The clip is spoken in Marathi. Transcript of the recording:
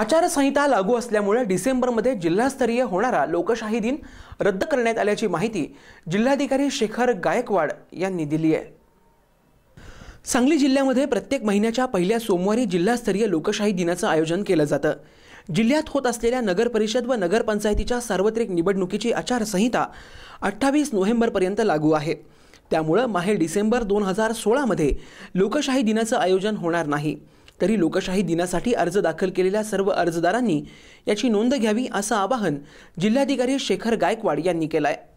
आचारसंहिता लागू असल्यामुळे डिसेंबरमध्ये जिल्हास्तरीय होणारा लोकशाही दिन रद्द करण्यात आल्याची माहिती जिल्हाधिकारी शेखर गायकवाड यांनी दिली आहे सांगली जिल्ह्यामध्ये प्रत्येक महिन्याच्या पहिल्या सोमवारी जिल्हास्तरीय लोकशाही दिनाचं आयोजन केलं जातं जिल्ह्यात होत असलेल्या नगरपरिषद व नगरपंचायतीच्या सार्वत्रिक निवडणुकीची आचारसंहिता अठ्ठावीस नोव्हेंबरपर्यंत लागू आहे त्यामुळं माहे डिसेंबर दोन हजार सोळामध्ये लोकशाही दिनाचं आयोजन होणार नाही तरी लोकशाही दिनासाठी अर्ज दाखल केलेल्या सर्व अर्जदारांनी याची नोंद घ्यावी असं आवाहन जिल्हाधिकारी शेखर गायकवाड यांनी केलं आहे